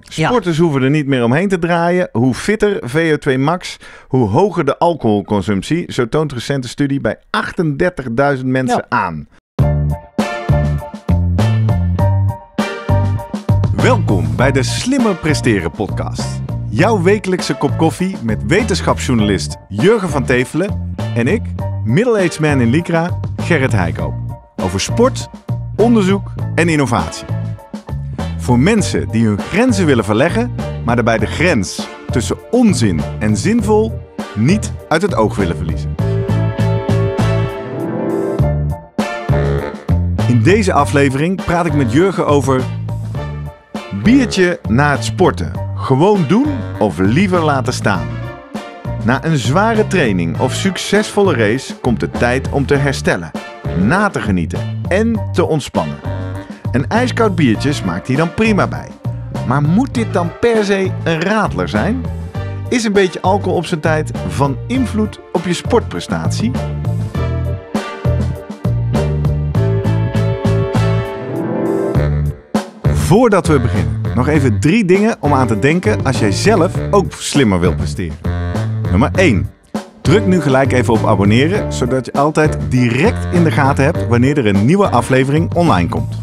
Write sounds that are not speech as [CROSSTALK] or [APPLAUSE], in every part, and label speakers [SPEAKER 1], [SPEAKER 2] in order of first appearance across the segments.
[SPEAKER 1] Sporters hoeven er niet meer omheen te draaien. Hoe fitter VO2 max, hoe hoger de alcoholconsumptie. Zo toont recente studie bij 38.000 mensen aan. Welkom bij de Slimmer Presteren podcast. Jouw wekelijkse kop koffie met wetenschapsjournalist Jurgen van Tevelen en ik, middle-aged man in Lycra, Gerrit Heikoop. Over sport, onderzoek en innovatie. Voor mensen die hun grenzen willen verleggen, maar daarbij de grens tussen onzin en zinvol niet uit het oog willen verliezen. In deze aflevering praat ik met Jurgen over biertje na het sporten. Gewoon doen of liever laten staan. Na een zware training of succesvolle race komt de tijd om te herstellen, na te genieten en te ontspannen. Een ijskoud biertje maakt hier dan prima bij. Maar moet dit dan per se een radler zijn? Is een beetje alcohol op zijn tijd van invloed op je sportprestatie? Voordat we beginnen, nog even drie dingen om aan te denken als jij zelf ook slimmer wilt presteren. Nummer 1. Druk nu gelijk even op abonneren, zodat je altijd direct in de gaten hebt wanneer er een nieuwe aflevering online komt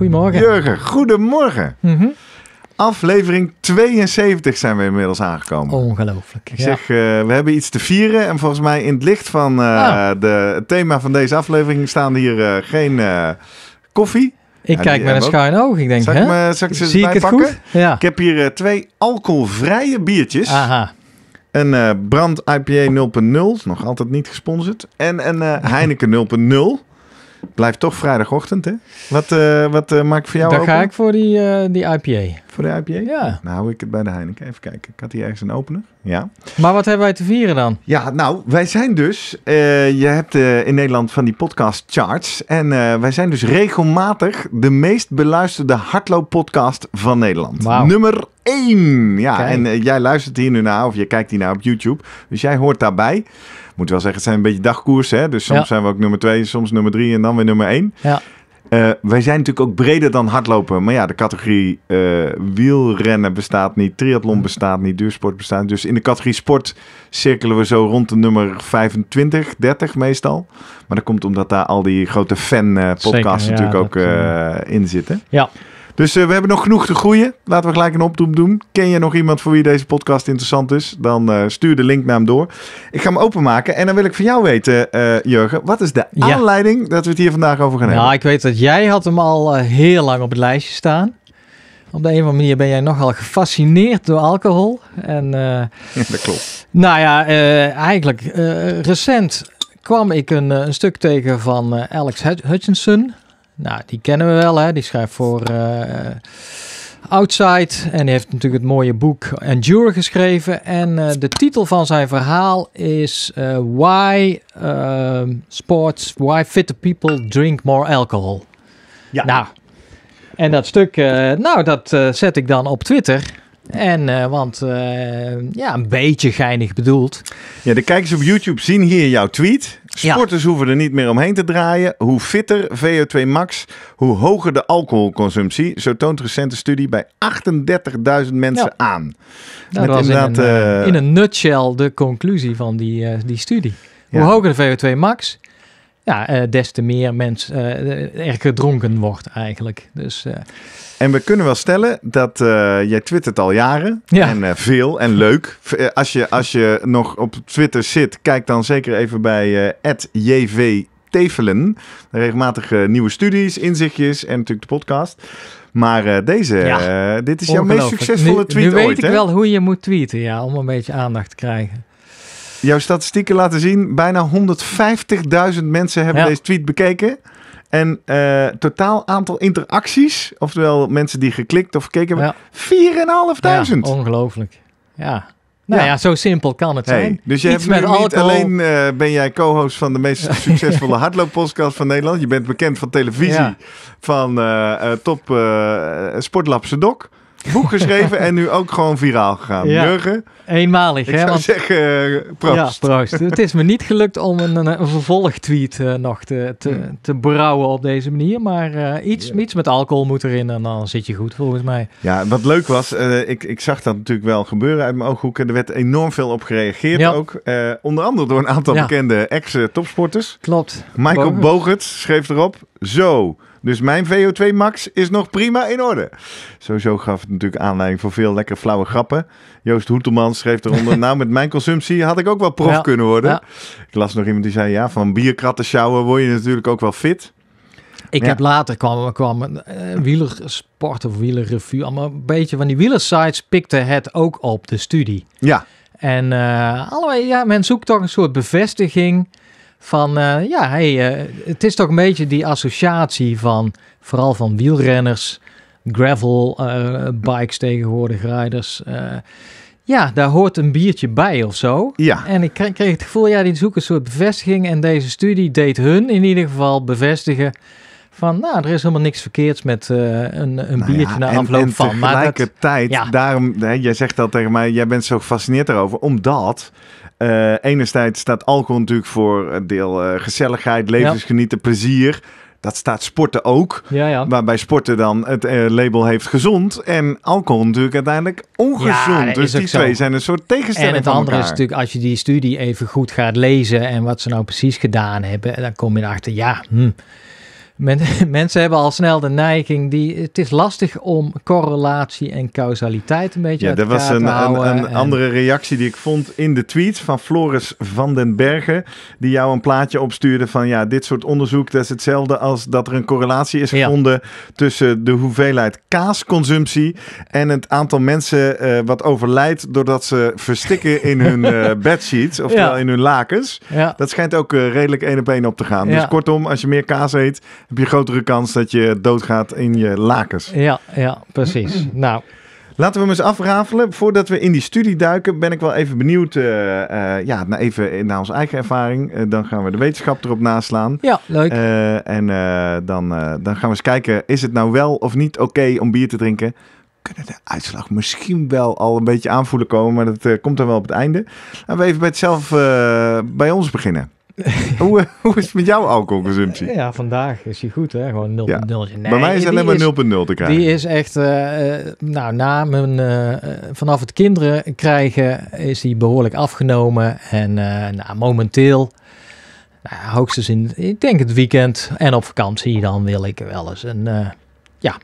[SPEAKER 1] Goedemorgen. Jurgen, goedemorgen. Mhm. Aflevering 72 zijn we inmiddels aangekomen. Ongelooflijk. Ik zeg, eh, we hebben iets te vieren. En volgens mij in het licht van eh, ah. de, het thema van deze aflevering staan hier eh, geen koffie. Ik kijk met een schuin
[SPEAKER 2] oog. Ik denk, zal hè? Ik me, ze Zie ik het pakken? goed?
[SPEAKER 1] Ja. Ik heb hier twee alcoholvrije biertjes. Aha. Een Brand IPA 0.0, nog altijd niet gesponsord. En een Heineken 0.0. Blijft toch vrijdagochtend, hè? Wat, uh, wat uh, eh, maak ik voor jou Daar ga ik voor die, eh, die IPA. Voor de IPA? Ja. Nou, ik het bij de Heineken. Even kijken. Ik had hier ergens een opener. Ja. Maar wat hebben wij te vieren dan? Ja, nou, wij zijn dus... Eh, je hebt eh, in Nederland van die podcast charts. En eh, wij zijn dus regelmatig de meest beluisterde hardlooppodcast van Nederland. Nummer 1. Ja, en jij luistert hier nu naar of je kijkt hier naar op YouTube. Dus jij hoort daarbij. Moet wel zeggen, het zijn een beetje dagkoersen. Hè? Dus soms zijn we ook nummer 2, soms nummer 3 en dan weer nummer 1. Ja. Eh, wij zijn natuurlijk ook breder dan hardlopen. Maar ja, de categorie eh, wielrennen bestaat niet, triathlon mhm. bestaat niet, duursport bestaat niet. Dus in de categorie sport cirkelen we zo rond de nummer 25, 30 meestal. Maar dat komt omdat daar al die grote fan-podcasts eh, natuurlijk ook in zitten. Ja. Dus eh, we hebben nog genoeg te groeien. Laten we gelijk een oproep doen. Ken je nog iemand voor wie deze podcast interessant is? Dan eh, stuur de link naar hem door. Ik ga hem openmaken en dan wil ik van jou weten, eh, Jurgen. Wat is de aanleiding dat we het hier vandaag over gaan hebben? Nou,
[SPEAKER 2] ik weet dat jij had hem al heel lang op het lijstje staan. Op de een of andere manier ben jij nogal gefascineerd door alcohol. En, [LAUGHS] dat klopt. Nou ja, eigenlijk recent kwam ik een, een, stuk tegen van Alex Hutchinson. Nou, die kennen we wel, hè? Die schrijft voor eh, Outside en heeft natuurlijk het mooie boek Endure geschreven. En eh, de titel van zijn verhaal is eh, Why ehm, Sports, Why Fitter People Drink More Alcohol. Ja. Nou, en dat stuk, nou, dat zet ik dan op Twitter. En, eh, want eh, ja, een
[SPEAKER 1] beetje geinig bedoeld. Ja, de kijkers op YouTube zien hier jouw tweet. Sporters hoeven er niet meer omheen te draaien. Hoe fitter VO2 max, hoe hoger de alcoholconsumptie. Zo toont recente studie bij 38.000 mensen aan. Dat was in, een, eh, in
[SPEAKER 2] een nutshell de conclusie van die, die studie. Hoe hoger de VO2 max, ja, eh, des te meer mensen eh, er gedronken wordt eigenlijk. Dus, eh,
[SPEAKER 1] En we kunnen wel stellen dat jij twittert al jaren ja. en veel en leuk. Als je, als je nog op Twitter zit, kijk dan zeker even bij @jv Tevelen. Regelmatig nieuwe studies, inzichtjes en natuurlijk de podcast. Maar deze, dit is jouw meest succesvolle tweet nu, ooit. Nu weet ik wel
[SPEAKER 2] hoe je moet tweeten, ja,
[SPEAKER 1] om een beetje aandacht te krijgen jouw statistieken laten zien. Bijna 150.000 mensen hebben deze tweet bekeken. En uh, totaal aantal interacties, oftewel mensen die geklikt of gekeken hebben, ja. 4.500. ongelooflijk. Ja. Nou ja.
[SPEAKER 2] zo simpel kan het zijn. dus je niet alleen
[SPEAKER 1] eh, ben jij co-host van de meest [LAUGHS] succesvolle hardlooppodcast van Nederland. Je bent bekend van televisie, van eh, top sportlapse doc boek [LAUGHS] geschreven en nu ook gewoon viraal gegaan. Ja. Jurgen?
[SPEAKER 2] Eenmalig, ik zou zeggen,
[SPEAKER 1] eh, proost. Ja, proost. Het
[SPEAKER 2] is me niet gelukt om een, vervolgtweet eh, nog te, te, te, brouwen op deze manier. Maar eh, iets, iets met alcohol moet erin en dan zit je goed, volgens mij.
[SPEAKER 1] Ja, wat leuk was, ik, ik zag dat natuurlijk wel gebeuren uit mijn ooghoeken. En er werd enorm veel op gereageerd ook. onder andere door een aantal bekende ex-topsporters. Klopt. Michael Bogert schreef erop, zo... Dus mijn VO2 max is nog prima in orde. Sowieso gaf het natuurlijk aanleiding voor veel lekker flauwe grappen. Joost Hoetelman schreef eronder... [LAUGHS] nou, met mijn consumptie had ik ook wel prof kunnen worden. Ik las nog iemand die zei... ja, van bierkratten sjouwen word je natuurlijk ook wel fit.
[SPEAKER 2] Ik heb later kwam, kwam een eh, wielersport of wielerrevue. Allemaal een beetje van die wielersites pikte het ook op, de studie. Ja. En uh, allebei, ja, men zoekt toch een soort bevestiging... Van eh, ja, hey, eh, het is toch een beetje die associatie van vooral van wielrenners, gravel eh, bikes tegenwoordig, rijders. ja, daar hoort een biertje bij of zo. Ja. En ik kreeg, het gevoel, ja, die zoeken een soort bevestiging. En deze studie deed hun in ieder geval bevestigen van, nou, er is helemaal niks verkeerds met een, een nou biertje ja, na afloop en, van. Tegelijkertijd, maar tegelijkertijd, ja.
[SPEAKER 1] daarom, hè, jij zegt dat tegen mij, jij bent zo gefascineerd daarover, omdat eh, enerzijds staat alcohol natuurlijk voor deel eh, gezelligheid, levensgenieten, plezier. Dat staat sporten ook. Ja, ja. Waarbij sporten dan het eh, label heeft gezond. En alcohol natuurlijk uiteindelijk ongezond. dus die twee zijn een soort tegenstelling. En het andere is natuurlijk,
[SPEAKER 2] als je die studie even goed gaat lezen. en wat ze nou precies gedaan hebben. dan kom je erachter, ja. Hm, men, [LAUGHS] mensen hebben al snel de neiging, die, het is lastig om correlatie en causaliteit een beetje te ja, dat was een, een andere
[SPEAKER 1] reactie die ik vond in de tweet van Floris van den Bergen, die jou een plaatje opstuurde van ja, dit soort onderzoek, dat is hetzelfde als dat er een correlatie is gevonden tussen de hoeveelheid kaasconsumptie en het aantal mensen eh, wat overlijdt doordat ze verstikken in hun eh, [LAUGHS] bedsheets, oftewel in hun lakens. Dat schijnt ook eh, redelijk één op één op te gaan. Dus kortom, als je meer kaas eet, heb je grotere kans dat je doodgaat in je lakens. Ja, ja precies. [CLEARS THROAT] nou. Laten we hem eens afrafelen. Voordat we in die studie duiken, ben ik wel even benieuwd. Uh, ja, nou even naar onze eigen ervaring. Eh, dan gaan we de wetenschap erop naslaan. Ja, leuk. en dan, dan gaan we eens kijken: is het nou wel of niet oké om bier te drinken? Kunnen de uitslag misschien wel al een beetje aanvoelen komen, maar dat komt dan wel op het einde. Laten we even bij, het zelf, bij ons beginnen. [LAUGHS] hoe, hoe is het met jouw alcoholconsumptie?
[SPEAKER 2] Ja, vandaag is hij goed, hè? Gewoon 0,0. Ja. Nee, Bij mij is alleen maar 0,0 te krijgen. Die is echt, eh, eh, nou, na mijn, eh, vanaf het kinderen krijgen is hij behoorlijk afgenomen. En nou, momenteel, nou, hoogstens in, ik denk het weekend en op vakantie, dan wil ik wel eens een, ja,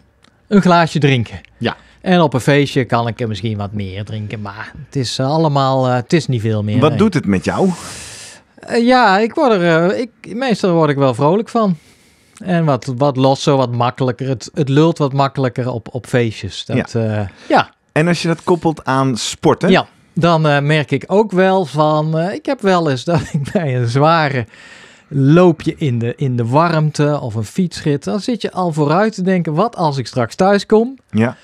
[SPEAKER 2] een glaasje drinken. Ja. En op een feestje kan ik er misschien wat meer drinken, maar het is allemaal, het is niet veel meer. Wat doet het met jou? Eh, ja, ik word er, eh, ik, meestal word ik wel vrolijk van. En wat, wat losser, wat makkelijker. Het, het lult wat
[SPEAKER 1] makkelijker op, op feestjes. Dat, ja. Eh, ja. En als je dat koppelt aan sporten? Ja,
[SPEAKER 2] dan merk ik ook wel van... ik heb wel eens dat [LAUGHS] ik bij een zware loopje in de, in de warmte of een fietsrit... dan zit je al vooruit te denken, wat als ik straks thuis kom? Ja.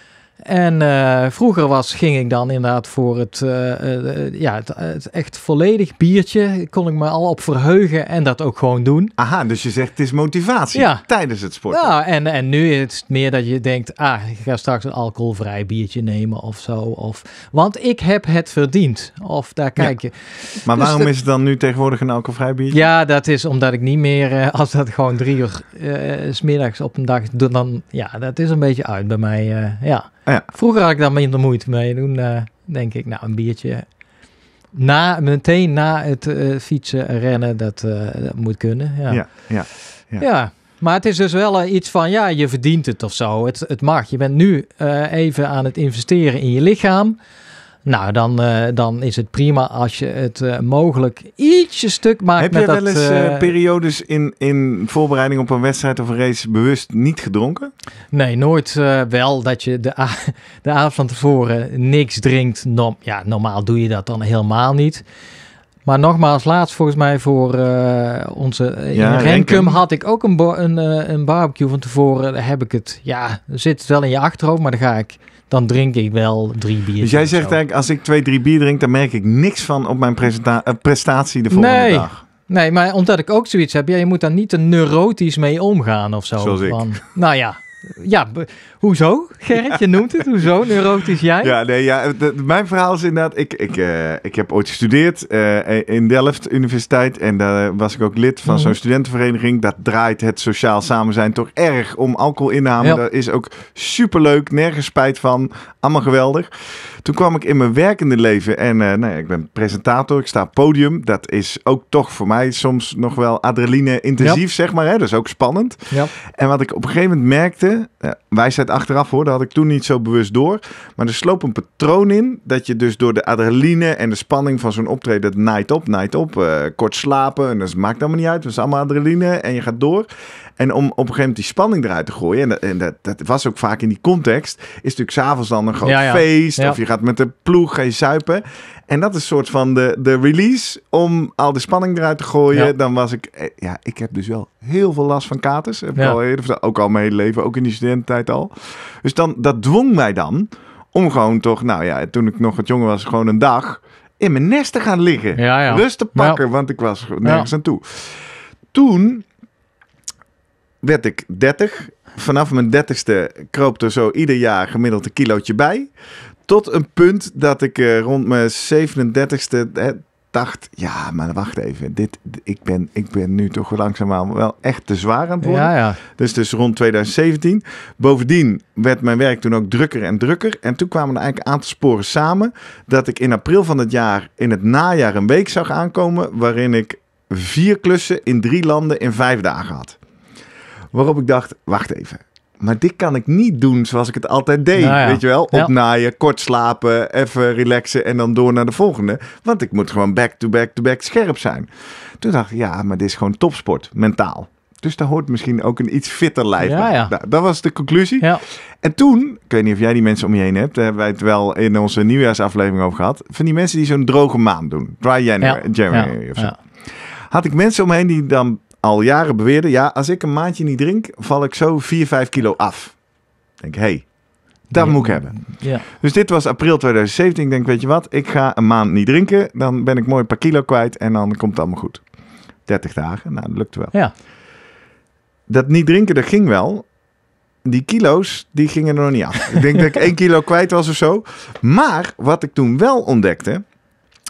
[SPEAKER 2] En eh, vroeger was, ging ik dan inderdaad voor het, eh, eh, ja, het, echt volledig biertje. Kon ik me al op verheugen en dat ook gewoon
[SPEAKER 1] doen. Aha, dus je zegt het is motivatie tijdens het sporten.
[SPEAKER 2] Ja, en, en nu is het meer dat je denkt, ah, ik ga straks een alcoholvrij biertje nemen of zo. Of, want ik heb het verdiend.
[SPEAKER 1] Of daar kijk je. Maar dus waarom is het dan nu tegenwoordig een alcoholvrij biertje?
[SPEAKER 2] Ja, dat is omdat ik niet meer, als dat gewoon drie uur s middags op een dag, dan, ja, dat is een beetje uit bij mij, ja. Ja. Vroeger had ik daar minder moeite mee. Toen eh, denk ik, nou, een biertje. Na, meteen na het eh, fietsen en rennen, eh, dat, moet kunnen. Ja. Ja,
[SPEAKER 1] ja, ja.
[SPEAKER 2] maar het is dus wel iets van, ja, je verdient het of zo. Het, het mag. Je bent nu even aan het investeren in je lichaam. Nou, dan, eh, dan is het prima als je het eh, mogelijk ietsje stuk maakt. Heb met je wel eens eh,
[SPEAKER 1] periodes in, in voorbereiding op een wedstrijd of een race bewust niet gedronken? Nee, nooit
[SPEAKER 2] wel dat je de, [LAUGHS] de avond van tevoren niks drinkt. No ja, normaal doe je dat dan helemaal niet. Maar nogmaals, laatst volgens mij voor onze in ja, Renkum had ik ook een, een, een, barbecue van tevoren. Heb ik het, ja, zit het wel in je achterhoofd, maar daar ga ik dan drink ik wel drie bier. Dus jij zegt
[SPEAKER 1] eigenlijk, als ik twee, drie bier drink, dan merk ik niks van op mijn eh, prestatie de volgende nee. dag.
[SPEAKER 2] Nee, maar omdat ik ook zoiets heb, ja, je moet daar niet te neurotisch mee omgaan of zo. Zoals ik.
[SPEAKER 1] nou ja, ja, Hoezo,
[SPEAKER 2] Gerrit? Je noemt het. Hoezo? Neurotisch jij?
[SPEAKER 1] Ja, nee, ja, mijn verhaal is inderdaad... Ik, ik, eh, ik heb ooit gestudeerd uh, in Delft Universiteit. En daar was ik ook lid van zo'n mhm. studentenvereniging. Dat draait het sociaal samen zijn toch erg om alcohol inname. Dat is ook superleuk. Nergens spijt van. Allemaal geweldig. Toen kwam ik in mijn werkende leven. En uh, ik ben presentator. Ik sta op podium. Dat is ook toch voor mij soms nog wel adrenaline intensief, zeg maar. Hè? Dat is ook spannend. Ja. En wat ik op een gegeven moment merkte... wij zijn achteraf hoor, dat had ik toen niet zo bewust door. Maar er sloop een patroon in dat je dus door de adrenaline en de spanning van zo'n optreden, dat naait op, night op, eh, kort slapen. En dat maakt allemaal niet uit, Het is allemaal adrenaline en je gaat door. En om op een gegeven moment die spanning eruit te gooien, en dat, en dat, dat was ook vaak in die context, is natuurlijk s'avonds dan een groot feest. Of je gaat met de ploeg, ga je zuipen. En dat is een soort van de, de release om al de spanning eruit te gooien. Dan was ik, eh, ja, ik heb dus wel heel veel last van katers. Heb ik al eerder ook al mijn hele leven, ook in die studententijd al. Dus dan, dat dwong mij dan om gewoon toch, nou ja, toen ik nog wat jonger was, gewoon een dag in mijn nest te gaan liggen. Ja, ja. te pakken, want ik was nergens aan toe. Toen werd ik 30. Vanaf mijn 30ste kroop er zo ieder jaar gemiddeld een kilootje bij. Tot een punt dat ik eh, rond mijn 37ste dacht, ja, maar wacht even. Dit, ik, ben, ik ben nu toch langzaamaan wel echt te zwaar aan het worden. Ja, ja. Dus, dus rond 2017. Bovendien werd mijn werk toen ook drukker en drukker. En toen kwamen er eigenlijk een aantal sporen samen. Dat ik in april van het jaar in het najaar een week zag aankomen... waarin ik vier klussen in drie landen in vijf dagen had. Waarop ik dacht, wacht even. Maar dit kan ik niet doen zoals ik het altijd deed. Nou weet je wel? Opnaaien, kort slapen, even relaxen en dan door naar de volgende. Want ik moet gewoon back to back to back scherp zijn. Toen dacht ik, ja, maar dit is gewoon topsport, mentaal. Dus daar hoort misschien ook een iets fitter lijf ja, nou, dat was de conclusie. Ja. En toen, ik weet niet of jij die mensen om je heen hebt, daar hebben wij het wel in onze nieuwjaarsaflevering over gehad. Van die mensen die zo'n droge maand doen. Dry January, January of zo. Had ik mensen omheen me die dan al jaren beweerde: ja, als ik een maandje niet drink, val ik zo 4, 5 kilo af. denk, hé, hey, dat moet ik hebben. Ja. Dus dit was april 2017. Ik denk, weet je wat, ik ga een maand niet drinken. Dan ben ik mooi een paar kilo kwijt en dan komt het allemaal goed. 30 dagen, nou, dat lukte wel. Ja. Dat niet drinken, dat ging wel. Die kilo's, die gingen er nog niet af. ik denk dat ik 1 kilo kwijt was of zo. Maar wat ik toen wel ontdekte,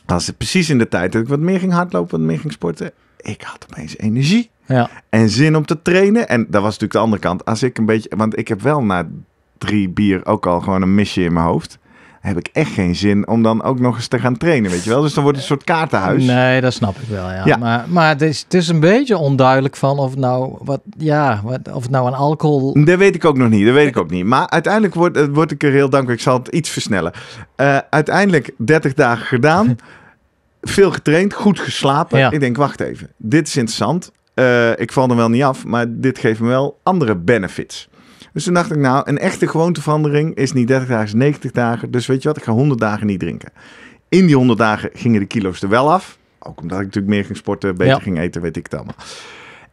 [SPEAKER 1] was precies in de tijd dat ik wat meer ging hardlopen, wat meer ging sporten ik had opeens energie. Ja. En zin om te trainen. En dat was natuurlijk de andere kant. Als ik een beetje, want ik heb wel na drie bier ook al gewoon een misje in mijn hoofd. Heb ik echt geen zin om dan ook nog eens te gaan trainen, weet je wel? Dus dan wordt het een soort kaartenhuis. Nee, dat snap ik wel, ja. Maar, maar het, is, het is een beetje onduidelijk
[SPEAKER 2] van of nou, wat, ja, of nou een alcohol...
[SPEAKER 1] Dat weet ik ook nog niet, dat weet ik ook niet. Maar uiteindelijk word, eh, word ik er heel dankbaar. Ik zal het iets versnellen. Eh, uiteindelijk 30 dagen gedaan. [LAUGHS] Veel getraind, goed geslapen. Ik denk, wacht even, dit is interessant. Eh, ik val er wel niet af, maar dit geeft me wel andere benefits. Dus toen dacht ik, nou, een echte gewoonteverandering is niet 30 dagen, is 90 dagen. Dus weet je wat, ik ga 100 dagen niet drinken. In die 100 dagen gingen de kilo's er wel af. Ook omdat ik natuurlijk meer ging sporten, beter ging eten, weet ik het allemaal.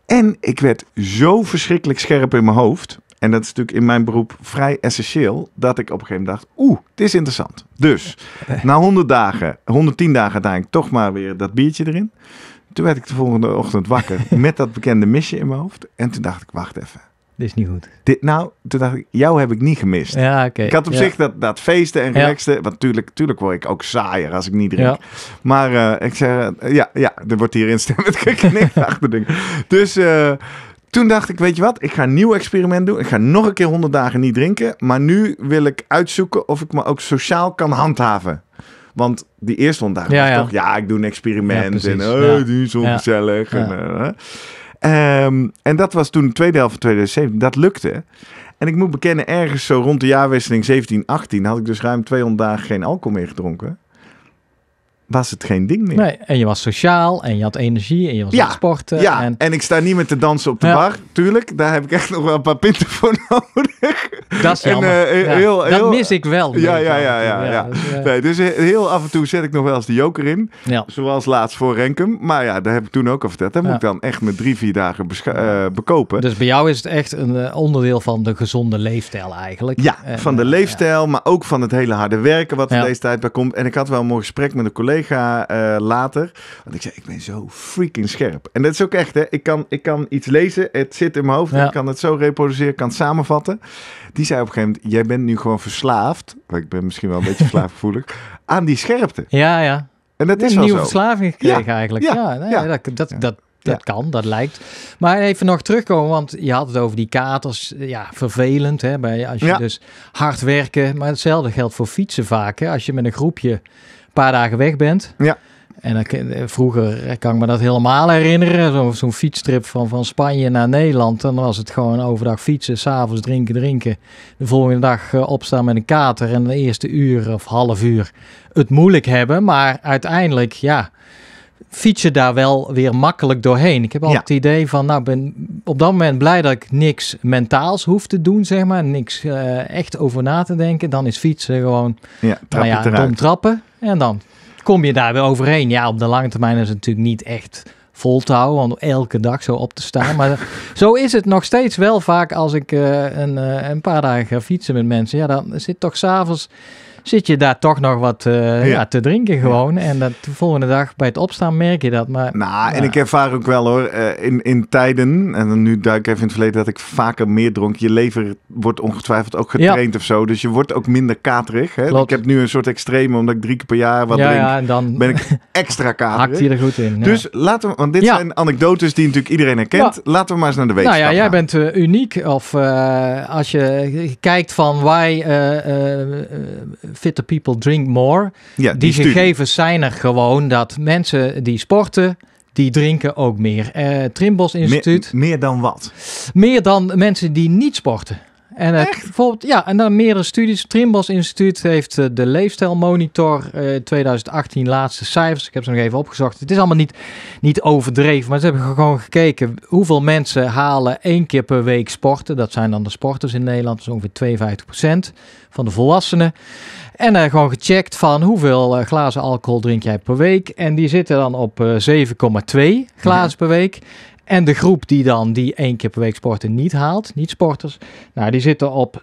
[SPEAKER 1] En ik werd zo verschrikkelijk scherp in mijn hoofd. En dat is natuurlijk in mijn beroep vrij essentieel. Dat ik op een gegeven moment dacht, oeh, het is interessant. Dus na 100 dagen, 110 dagen ik toch maar weer dat biertje erin. Toen werd ik de volgende ochtend wakker [LAUGHS] met dat bekende misje in mijn hoofd. En toen dacht ik, wacht even. Dit is niet goed. Dit, nou, toen dacht ik, jou heb ik niet gemist. Ja, okay. Ik had op zich dat, feesten en relaxen. Want tuurlijk, tuurlijk word ik ook saaier als ik niet drink. Maar eh, ik zeg, ja, ja, er wordt hier instemmend geknikt [LAUGHS] achter dingen. Dus... Eh, toen dacht ik, weet je wat, ik ga een nieuw experiment doen. Ik ga nog een keer 100 dagen niet drinken. Maar nu wil ik uitzoeken of ik me ook sociaal kan handhaven. Want die eerste 100 dagen was ja. toch, ja, ik doe een experiment. en oh, die is ongezellig. En, eh, ehm, en dat was toen de tweede helft van 2017. Dat lukte. En ik moet bekennen, ergens zo rond de jaarwisseling 17, 18 had ik dus ruim 200 dagen geen alcohol meer gedronken was het geen ding meer. Nee, en je was sociaal en je had energie en je was ja, sporten. Ja, en... ik sta niet meer te dansen op de bar, tuurlijk. Daar heb ik echt nog wel een paar pinten voor [LAUGHS] nodig. Dat is eh, heel, heel... Dat mis ik wel. Ja, ja, ja. ja, ja, dus, eh, nee, dus, eh, heel af en toe zet ik nog wel eens de joker in. Zoals laatst voor Renkum. Maar ja, daar heb ik toen ook al verteld. Dat moet ik dan echt met drie, vier dagen uh, bekopen. Dus bij jou is het echt een onderdeel van de gezonde leefstijl eigenlijk. Ja, van de leefstijl, maar ook van het hele harde werken wat er deze tijd bij komt. En ik had wel een mooi gesprek met een collega collega eh, later. Want ik zei, ik ben zo freaking scherp. En dat is ook echt, hè. Ik kan, ik kan iets lezen, het zit in mijn hoofd. Ik kan het zo reproduceren, ik kan het samenvatten. Die zei op een gegeven moment, jij bent nu gewoon verslaafd. Ik ben misschien wel een beetje [LAUGHS] slaafgevoelig. aan die scherpte. Ja, ja. En dat is een nieuwe verslaving gekregen eigenlijk. Ja, ja, nou dat, dat, dat, dat kan, dat lijkt.
[SPEAKER 2] Maar even nog terugkomen, want je had het over die katers. Ja, vervelend hè, bij, als je dus hard werken. Maar hetzelfde geldt voor fietsen vaak. Hè. Als je met een groepje een paar dagen weg bent. Ja. En eh, vroeger kan ik me dat helemaal herinneren. Zo'n fietstrip van, van Spanje naar Nederland. Dan was het gewoon overdag fietsen, s'avonds drinken, drinken. De volgende dag eh, opstaan met een kater. En de eerste uur of half uur het moeilijk hebben. Maar uiteindelijk, ja, fiets je daar wel weer makkelijk doorheen. Ik heb altijd het idee van, nou ben op dat moment blij dat ik niks mentaals hoef te doen, zeg maar. Niks eh, echt over na te denken. Dan is fietsen gewoon,
[SPEAKER 1] ja, nou ja, dom
[SPEAKER 2] trappen. En dan kom je daar weer overheen. Ja, op de lange termijn is het natuurlijk niet echt vol te houden, want elke dag zo op te staan. Maar [LAUGHS] zo is het nog steeds wel vaak als ik eh, een, eh, een paar dagen ga fietsen met mensen. Ja, dan zit toch s'avonds... avonds zit je daar toch nog wat eh, ja. te drinken gewoon. En dan de volgende dag bij het opstaan merk je dat. Maar, nou, en ik
[SPEAKER 1] ervaar ook wel hoor, eh, in, in tijden, en nu duik ik even in het verleden, dat ik vaker meer dronk. Je lever wordt ongetwijfeld ook getraind of zo. Dus je wordt ook minder katerig. Hè? Ik heb nu een soort extreme, omdat ik drie keer per jaar wat drink. dan ben ik [LAUGHS] extra katerig. Hakt hier er goed in. Dus laten we, want dit zijn anekdotes die natuurlijk iedereen herkent. Laten we maar eens naar de wetenschap Nou ja,
[SPEAKER 2] jij bent eh, uniek. Of als je kijkt van wij Fitter People Drink More. Ja, die, gegevens zijn er gewoon dat mensen die sporten, die drinken ook meer. Eh, Trimbos Instituut. Meer, dan wat? Meer dan mensen die niet sporten. En eh, Echt? Bijvoorbeeld, ja, en dan meerdere studies. Trimbos Instituut heeft eh, de Leefstijlmonitor uh, 2018 laatste cijfers. Ik heb ze nog even opgezocht. Het is allemaal niet, niet overdreven, maar ze hebben gewoon gekeken hoeveel mensen halen één keer per week sporten. Dat zijn dan de sporters in Nederland, is ongeveer 52% van de volwassenen. En uh, gewoon gecheckt van hoeveel eh, glazen alcohol drink jij per week. En die zitten dan op 7,2 eh, glazen per week. En de groep die dan die één keer per week sporten niet haalt, niet sporters, nou die zitten op 6,6.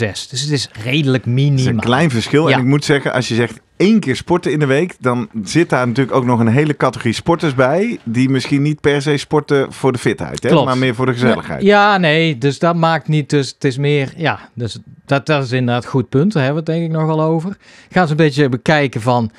[SPEAKER 2] Dus
[SPEAKER 1] het is redelijk minimaal. Het is een klein verschil. En ik moet zeggen, als je zegt één keer sporten in de week, dan zit daar natuurlijk ook nog een hele categorie sporters bij. Die misschien niet per se sporten voor de fitheid, hè? maar meer voor de gezelligheid.
[SPEAKER 2] Ja, nee, dus dat maakt niet. Dus het is meer, ja, dus dat, is inderdaad een goed punt. Daar hebben we het denk ik nogal over. Gaan ze een beetje bekijken van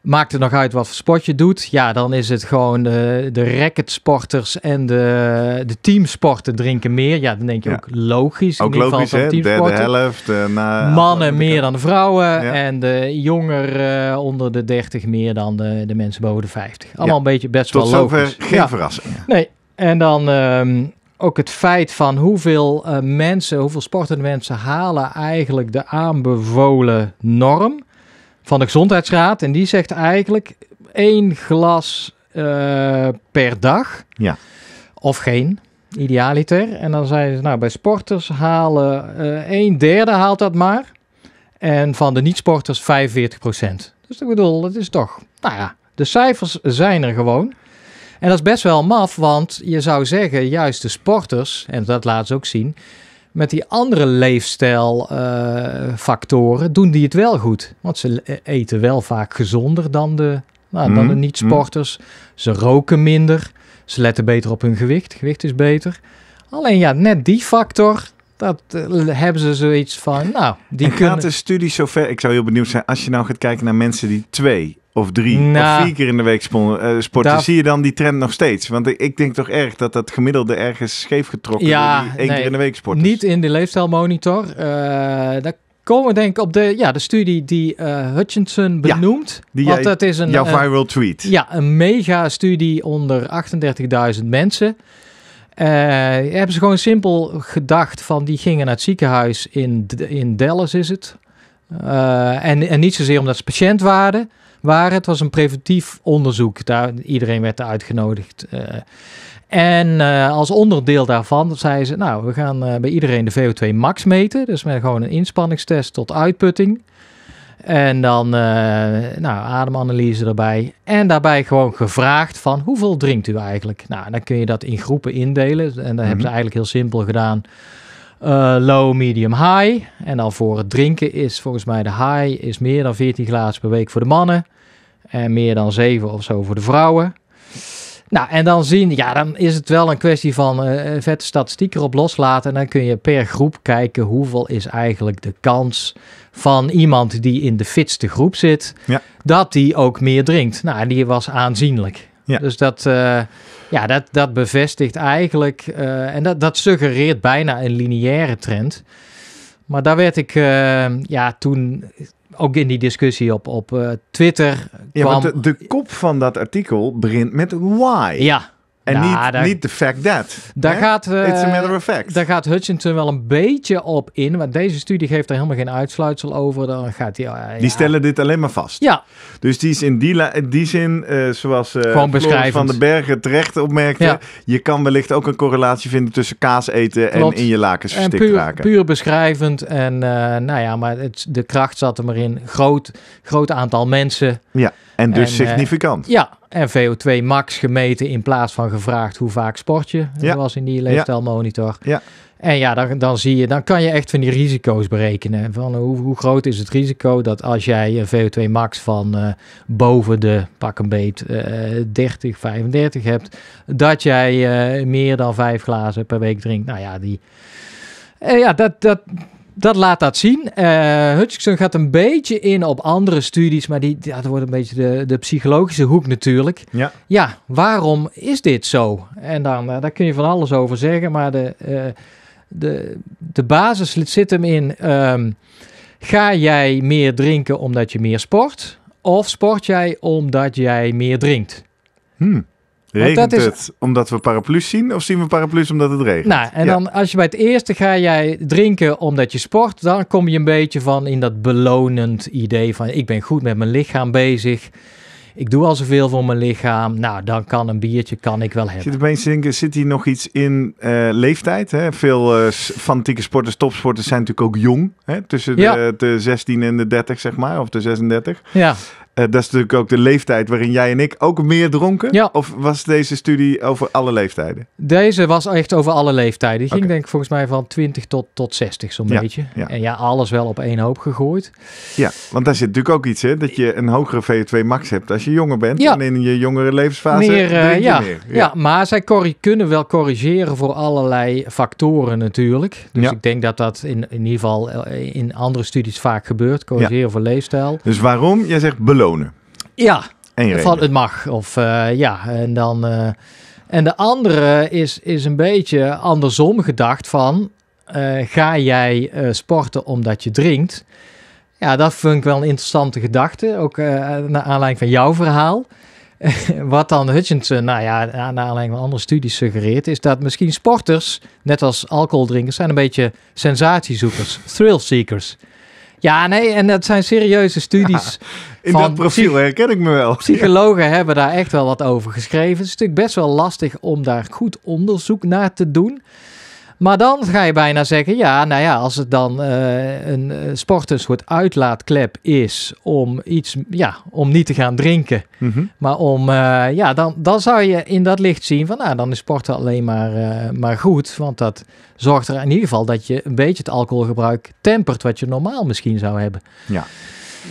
[SPEAKER 2] Maakt het nog uit wat voor sport je doet? Ja, dan is het gewoon de, de racketsporters en de, de teamsporten drinken meer. Ja, dan denk je ook logisch. Ook in ieder geval hè? De, de,
[SPEAKER 1] helft. Eh,
[SPEAKER 2] Mannen meer dan de vrouwen. En de jongeren eh, onder de 30 meer dan de, de mensen boven de 50. Allemaal een beetje best wel logisch. geen verrassing. Nee, en dan... Ehm, ook het feit van hoeveel eh, mensen, hoeveel sportende mensen halen eigenlijk de aanbevolen norm van de gezondheidsraad. En die zegt eigenlijk één glas eh, per dag. Ja. Of geen, idealiter. En dan zijn ze, nou, bij sporters halen uh, een derde haalt dat maar. En van de niet-sporters 45 procent. Dus ik bedoel, dat is toch, nou ja, de cijfers zijn er gewoon. En dat is best wel maf, want je zou zeggen, juist de sporters, en dat laat ze ook zien, met die andere leefstijlfactoren uh, doen die het wel goed. Want ze eten wel vaak gezonder dan de, nou, dan de mm-hmm. niet-sporters. Ze roken minder. Ze letten beter op hun gewicht. Gewicht is beter. Alleen ja, net die factor, dat eh, hebben ze zoiets van. Nou,
[SPEAKER 1] die en gaat de studie zover? Ik zou heel benieuwd zijn als je nou gaat kijken naar mensen die twee of drie of nou, vier keer in de week eh, sporten, zie je dan die trend nog steeds? Want ik denk toch erg dat dat gemiddelde ergens scheef getrokken ja, één keer in de week sporten.
[SPEAKER 2] Niet in de leefstijlmonitor. Uh, daar komen we denk ik op de, ja, de studie die eh, Hutchinson benoemt. die dat is een, jouw viral tweet. Ja, een mega studie onder 38.000 mensen. hebben ze gewoon simpel gedacht van die gingen naar het ziekenhuis in, in Dallas is het. en, en niet zozeer omdat ze patiënt waren, waren. Het was een preventief onderzoek. Daar, iedereen werd uitgenodigd. Eh. en eh, als onderdeel daarvan zeiden ze, nou, we gaan eh, bij iedereen de VO2 max meten. Dus met gewoon een inspanningstest tot uitputting. En dan nou, ademanalyse erbij. En daarbij gewoon gevraagd van hoeveel drinkt u eigenlijk? Nou, dan kun je dat in groepen indelen. En dat hebben ze mhm. eigenlijk heel simpel gedaan. Eh, low, medium, high. En dan voor het drinken is volgens mij de high is meer dan 14 glazen per week voor de mannen. En meer dan 7 of zo voor de vrouwen. Nou, en dan zien, ja, dan is het wel een kwestie van uh, vette statistiek erop loslaten. En dan kun je per groep kijken hoeveel is eigenlijk de kans van iemand die in de fitste groep zit, dat die ook meer drinkt. Nou, die was aanzienlijk. Dus dat, eh, ja, dat, dat bevestigt eigenlijk, eh, en dat, dat suggereert bijna een lineaire trend. Maar daar werd ik eh, ja, toen ook in die discussie op, op Twitter. Kwam... Ja, want de,
[SPEAKER 1] de, kop van dat artikel begint met why. Ja, en nou, niet, niet de fact that. Daar gaat, uh, It's a eh,
[SPEAKER 2] matter of Daar gaat Hutchinson wel een beetje op in. Want deze studie geeft er helemaal geen uitsluitsel over. Dan gaat eh, die, die
[SPEAKER 1] stellen dit alleen maar vast. Ja. Dus die is in die, die zin, uh, zoals van den Bergen terecht opmerkte... je kan wellicht ook een correlatie vinden tussen kaas eten en in je lakens verstikt en puur, puur
[SPEAKER 2] beschrijvend. En nou ja, maar het, de kracht zat er maar in. Groot, groot aantal mensen. Ja, en dus significant. ja, en VO2 max gemeten in plaats van gevraagd hoe vaak sport je. Ja. was in die leefstijlmonitor. Ja. En ja, dan, dan zie je, dan kan je echt van die risico's berekenen. Van eh, hoe, hoe groot is het risico dat als jij eh, een VO2 max van eh, boven de pak een beet uh, 30, 35 hebt, dat jij meer dan vijf glazen per week drinkt. Nou ja, die. ja, dat, dat, dat laat dat zien. Uh, Hutchinson gaat een beetje in op andere studies, maar die, ja, dat wordt een beetje de, de psychologische hoek natuurlijk. Ja. ja, waarom is dit zo? En dan, eh, daar kun je van alles over zeggen, maar de, eh, de, de basis zit hem in, um, ga jij meer drinken omdat je meer sport? Of sport jij omdat jij meer drinkt?
[SPEAKER 1] Hmm. Regent dat het omdat we paraplu's zien of zien we paraplu's omdat het regent? Nou, en dan
[SPEAKER 2] als je bij het eerste ga jij drinken omdat je sport, dan kom je een beetje van in dat belonend idee van ik ben goed met mijn lichaam bezig. Ik doe al zoveel voor mijn lichaam. Nou, dan kan een biertje kan ik wel hebben.
[SPEAKER 1] Zit mensen denken, zit hier nog iets in eh, leeftijd? Hè? Veel uh, fanatieke sporters, topsporters zijn natuurlijk ook jong. Hè? Tussen de, de 16 en de 30, zeg maar. Of de 36. Ja. Eh, dat is natuurlijk ook de leeftijd waarin jij en ik ook meer dronken. Ja. Of was deze studie over alle leeftijden?
[SPEAKER 2] Deze was echt over alle leeftijden. Die ging denk ik volgens mij van 20 tot, tot 60 zo'n beetje. En ja, alles wel op
[SPEAKER 1] één hoop gegooid. Ja, want daar zit natuurlijk ook iets hè. Dat je een hogere VO2 max hebt als je jonger bent. En in je jongere levensfase meer, eh, ja. meer. Ja.
[SPEAKER 2] maar zij kunnen wel corrigeren voor allerlei factoren natuurlijk. Dus ik denk dat dat in, in ieder geval eh, in andere studies vaak gebeurt. Corrigeren
[SPEAKER 1] voor leefstijl. Dus waarom? Jij zegt beloofd. Ja, en van
[SPEAKER 2] het mag. Of eh, ja, en dan. Eh, en de andere is, is een beetje andersom gedacht van. Eh, ga jij sporten omdat je drinkt? Ja, dat vind ik wel een interessante gedachte. Ook naar aanleiding van jouw verhaal. [LAUGHS] Wat dan Hutchinson, nou ja, naar aanleiding van andere studies suggereert, is dat misschien sporters, net als alcoholdrinkers, zijn een beetje sensatiezoekers, thrill seekers. Ja, nee, en dat zijn serieuze studies. [LAUGHS] in dat profiel
[SPEAKER 1] herken ik me wel. [LAUGHS]
[SPEAKER 2] Psychologen hebben daar echt wel wat over geschreven. Het is natuurlijk best wel lastig om daar goed onderzoek naar te doen. Maar dan ga je bijna zeggen, ja, nou ja, als het dan eh, een eh, sport een soort uitlaatklep is om iets, ja, om niet te gaan drinken. Mhm. Maar om, eh, ja, dan, dan zou je in dat licht zien van, nou, dan is sporten alleen maar, maar goed. Want dat zorgt er in ieder geval dat je een beetje het alcoholgebruik tempert wat je normaal
[SPEAKER 1] misschien zou hebben. Ja.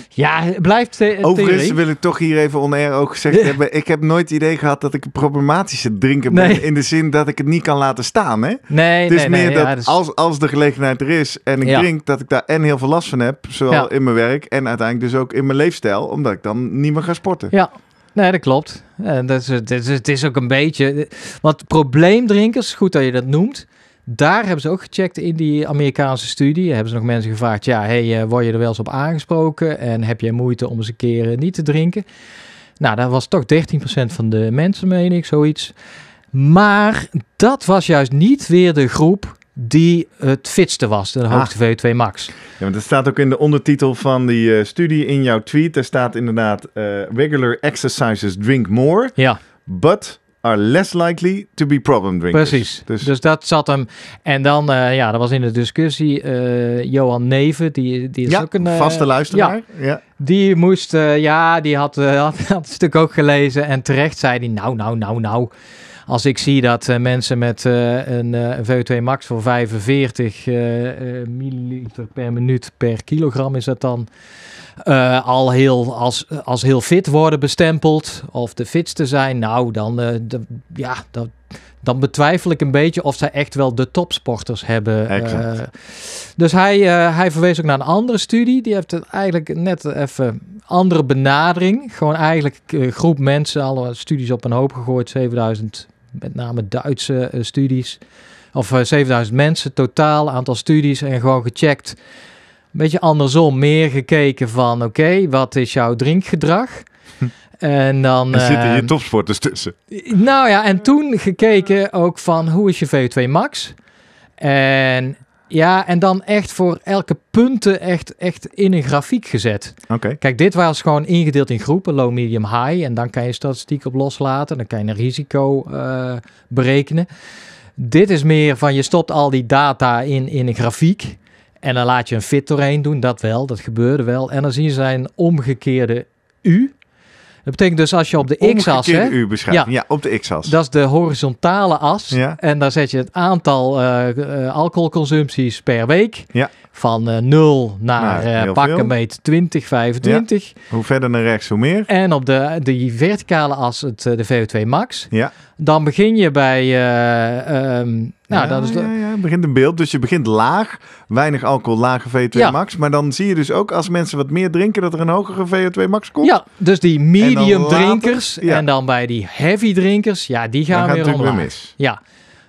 [SPEAKER 1] Ja, het blijft eh, the Overigens wil ik toch hier even on-air ook gezegd [LAUGHS] hebben. Ik heb nooit het idee gehad dat ik een problematische drinker ben. In de zin dat ik het niet kan laten staan. Hè? Nee, het is meer dat, als, als de gelegenheid er is en ik drink, dat ik daar en heel veel last van heb. Zowel in mijn werk en uiteindelijk dus ook in mijn leefstijl. Omdat ik dan niet meer ga sporten. Ja,
[SPEAKER 2] Nee, dat klopt. Eh, dat is, het is ook een beetje. Want probleemdrinkers, goed dat je dat noemt daar hebben ze ook gecheckt in die Amerikaanse studie. Hebben ze nog mensen gevraagd, ja, hey, eh, word je er wel eens op aangesproken? En heb jij moeite om eens een keer eh, niet te drinken? Nou, daar was toch 13% van de mensen, meen ik, zoiets. Maar dat was juist
[SPEAKER 1] niet weer de groep die het fitste was, de ah. hoogste v 2 max. Ja, want dat staat ook in de ondertitel van die eh, studie in jouw tweet. Er staat inderdaad, regular exercises drink more, ja. but are less likely to be problem drinkers. Precies, dus,
[SPEAKER 2] dus dat zat hem. En dan, eh, ja, dat was in de discussie eh, Johan Neven, die, die is ook een... Eh, vaste luisteraar. Ja, Die moest, ja, die had, [LAUGHS] had, het stuk ook gelezen en terecht zei hij, nou, nou, nou, nou. Als ik zie dat mensen met een VO2 max van 45 milliliter per minuut per kilogram is dat dan... Eh, al heel, als, als heel fit worden bestempeld of de fitste zijn, nou dan, eh, de, ja, dan betwijfel ik een beetje of zij echt wel de topsporters hebben. Eh, dus hij, hij verwees ook naar een andere studie. Die heeft eigenlijk net even andere benadering. Gewoon eigenlijk een groep mensen, alle studies op een hoop gegooid, 7000 met name Duitse studies. Of 7000 mensen totaal, aantal studies en gewoon gecheckt een beetje andersom, meer gekeken van oké, wat is jouw drinkgedrag? Hm. En
[SPEAKER 1] dan. Er zitten hier ehm, topsporters tussen.
[SPEAKER 2] Nou ja, en toen gekeken ook van hoe is je VO2 max? En ja, en dan echt voor elke punten echt, echt in een grafiek gezet. Kijk, dit was gewoon ingedeeld in groepen, low, medium, high. En dan kan je statistiek op loslaten. Dan kan je een risico eh, berekenen. Dit is meer van je stopt al die data in, in een grafiek. En dan laat je een fit doorheen doen, dat wel, dat gebeurde wel. En dan zie je zijn omgekeerde U. Dat betekent dus als je op de x-as... u ja,
[SPEAKER 1] op de x-as.
[SPEAKER 2] Dat is de horizontale as. Ja. En daar zet je het aantal eh, eh, alcoholconsumpties per week. Ja van uh, eh, 0 naar nou, eh, pakken meet 20, 25. Hoe verder naar rechts, hoe meer. En op de, de verticale as het, eh, de VO2 max. Ja. Dan begin je bij... Uh,
[SPEAKER 1] nou, dat is de... begint een beeld. Dus je begint laag, weinig alcohol, lage VO2 max. Maar dan zie je dus ook als mensen wat meer drinken, dat er een hogere VO2 max komt. Ja, dus die medium drinkers en
[SPEAKER 2] dan bij die heavy drinkers, ja, die gaan, weer omhoog. Ja,